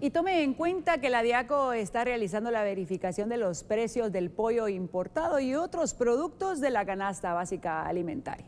Y tome en cuenta que la DIACO está realizando la verificación de los precios del pollo importado y otros productos de la canasta básica alimentaria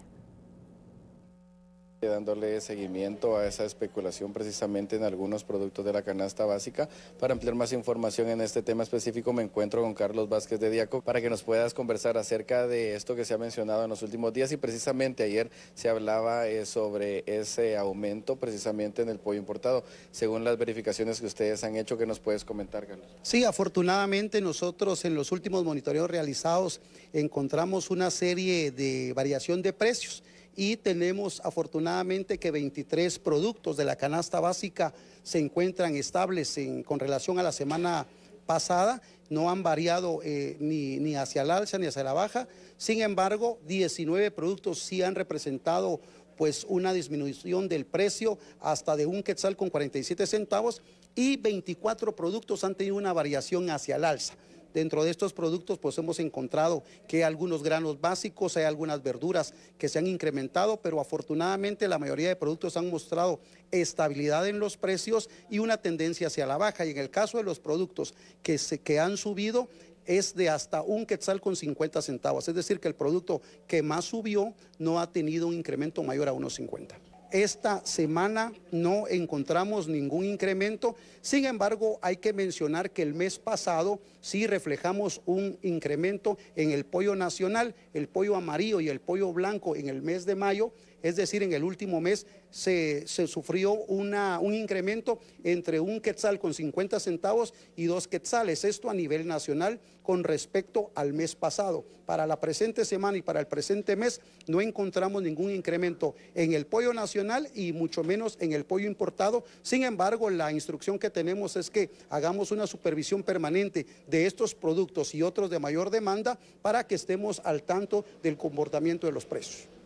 dándole seguimiento a esa especulación precisamente en algunos productos de la canasta básica. Para ampliar más información en este tema específico me encuentro con Carlos Vázquez de Diaco para que nos puedas conversar acerca de esto que se ha mencionado en los últimos días y precisamente ayer se hablaba eh, sobre ese aumento precisamente en el pollo importado. Según las verificaciones que ustedes han hecho, ¿qué nos puedes comentar, Carlos? Sí, afortunadamente nosotros en los últimos monitoreos realizados encontramos una serie de variación de precios y tenemos afortunadamente que 23 productos de la canasta básica se encuentran estables con relación a la semana pasada, no han variado eh, ni, hacia el alza ni hacia la baja, sin embargo 19 productos sí han representado pues una disminución del precio hasta de un quetzal con 47 centavos y 24 productos han tenido una variación hacia el alza. Dentro de estos productos pues hemos encontrado que hay algunos granos básicos, hay algunas verduras que se han incrementado, pero afortunadamente la mayoría de productos han mostrado estabilidad en los precios y una tendencia hacia la baja. Y en el caso de los productos que, se, que han subido, es de hasta un quetzal con 50 centavos. Es decir, que el producto que más subió no ha tenido un incremento mayor a 1,50. Esta semana no encontramos ningún incremento, sin embargo hay que mencionar que el mes pasado sí reflejamos un incremento en el pollo nacional, el pollo amarillo y el pollo blanco en el mes de mayo, es decir, en el último mes se, sufrió un incremento entre un quetzal con 50 centavos y dos quetzales, esto a nivel nacional con respecto al mes pasado. Para la presente semana y para el presente mes no encontramos ningún incremento en el pollo nacional y mucho menos en el pollo importado. Sin embargo, la instrucción que tenemos es que hagamos una supervisión permanente de estos productos y otros de mayor demanda para que estemos al tanto del comportamiento de los precios.